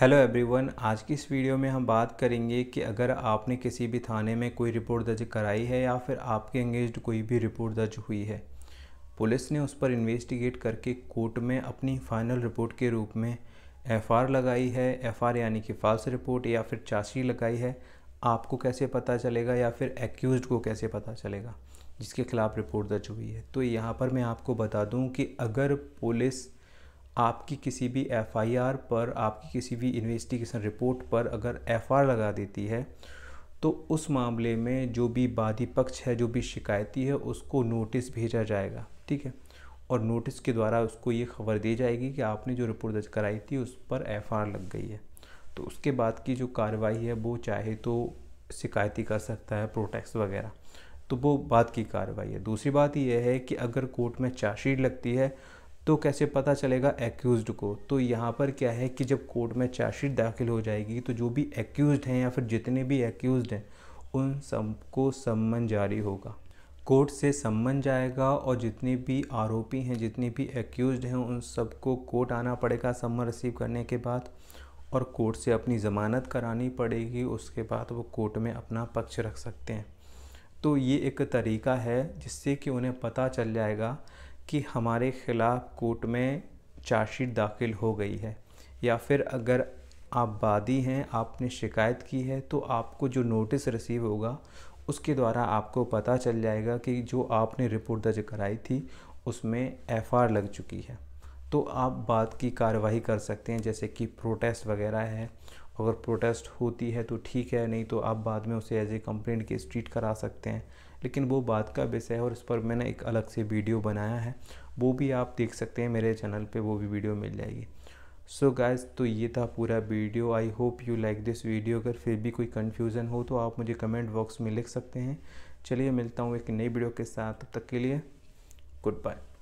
hello everyone आज की इस वीडियो में हम बात करेंगे कि अगर आपने किसी भी थाने में कोई रिपोर्ट दर्ज कराई है या फिर आपके एंगेज कोई भी रिपोर्ट दर्ज हुई है पुलिस ने उस पर इन्वेस्टिगेट करके कोर्ट में अपनी फाइनल रिपोर्ट के रूप में एफआर लगाई है एफआर यानी कि फाल्स रिपोर्ट या फिर चाची लगाई है आपको कैसे पता चलेगा या फिर एक्यूज को कैसे पता चलेगा जिसके खिलाफ रिपोर्ट दर्ज हुई है तो यहाँ पर मैं आपको बता दूँ कि अगर पुलिस आपकी किसी भी एफआईआर पर आपकी किसी भी इन्वेस्टिगेशन रिपोर्ट पर अगर एफआर लगा देती है तो उस मामले में जो भी बाधी पक्ष है जो भी शिकायती है उसको नोटिस भेजा जाएगा ठीक है और नोटिस के द्वारा उसको ये खबर दी जाएगी कि आपने जो रिपोर्ट दर्ज कराई थी उस पर एफआईआर लग गई है तो उसके बाद की जो कार्रवाई है वो चाहे तो शिकायती कर सकता है प्रोटेक्स वगैरह तो वो बात की कार्रवाई है दूसरी बात यह है कि अगर कोर्ट में चार्जशीट लगती है तो कैसे पता चलेगा एक्यूज़ को तो यहाँ पर क्या है कि जब कोर्ट में चार्जशीट दाखिल हो जाएगी तो जो भी एक्यूज़ हैं या फिर जितने भी एक्यूज़ हैं उन सबको सम्मन जारी होगा कोर्ट से सम्मन जाएगा और जितने भी आरोपी हैं जितने भी एक्यूज़ हैं उन सबको कोर्ट आना पड़ेगा सम्मन रिसीव करने के बाद और कोर्ट से अपनी ज़मानत करानी पड़ेगी उसके बाद वो कोर्ट में अपना पक्ष रख सकते हैं तो ये एक तरीका है जिससे कि उन्हें पता चल जाएगा कि हमारे ख़िलाफ़ कोर्ट में चार्जशीट दाखिल हो गई है या फिर अगर आप वादी हैं आपने शिकायत की है तो आपको जो नोटिस रिसीव होगा उसके द्वारा आपको पता चल जाएगा कि जो आपने रिपोर्ट दर्ज कराई थी उसमें एफआर लग चुकी है तो आप बाद की कार्रवाई कर सकते हैं जैसे कि प्रोटेस्ट वगैरह है अगर प्रोटेस्ट होती है तो ठीक है नहीं तो आप बाद में उसे as a complaint case treat करा सकते हैं लेकिन वो बात का विषय है और इस पर मैंने एक अलग से वीडियो बनाया है वो भी आप देख सकते हैं मेरे चैनल पे वो भी वीडियो मिल जाएगी सो so गाइस तो ये था पूरा video I hope you like this video अगर फिर भी कोई कन्फ्यूज़न हो तो आप मुझे कमेंट बॉक्स में लिख सकते हैं चलिए मिलता हूँ एक नई वीडियो के साथ तब तक के लिए गुड बाय